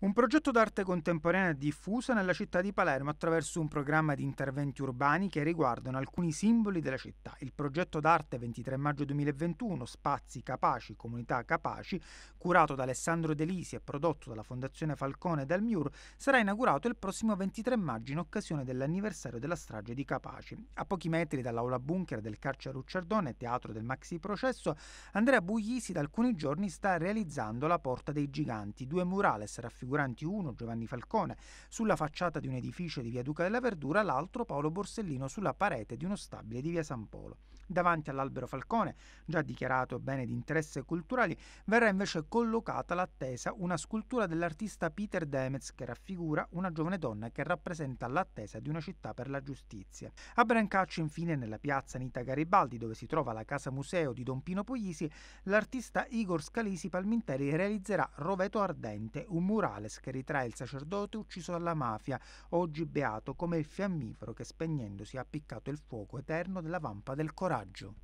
Un progetto d'arte contemporanea diffusa nella città di Palermo attraverso un programma di interventi urbani che riguardano alcuni simboli della città. Il progetto d'arte 23 maggio 2021 Spazi Capaci, Comunità Capaci, curato da Alessandro Delisi e prodotto dalla Fondazione Falcone e dal MIUR, sarà inaugurato il prossimo 23 maggio in occasione dell'anniversario della strage di Capaci. A pochi metri dall'aula bunker del carcere Ucciardone, teatro del maxi processo, Andrea Buglisi da alcuni giorni sta realizzando La Porta dei Giganti, due murales raffigurati raffiguranti uno Giovanni Falcone sulla facciata di un edificio di via Duca della Verdura, l'altro Paolo Borsellino sulla parete di uno stabile di via San Polo. Davanti all'albero Falcone, già dichiarato bene di interesse culturale, verrà invece collocata l'attesa una scultura dell'artista Peter Demetz che raffigura una giovane donna che rappresenta l'attesa di una città per la giustizia. A Brancaccio, infine, nella piazza Nita Garibaldi, dove si trova la casa museo di Don Pino Puglisi, l'artista Igor Scalisi Palminteri realizzerà Roveto Ardente, un murales che ritrae il sacerdote ucciso dalla mafia, oggi beato come il fiammifero che spegnendosi ha appiccato il fuoco eterno della vampa del coraggio coraggio.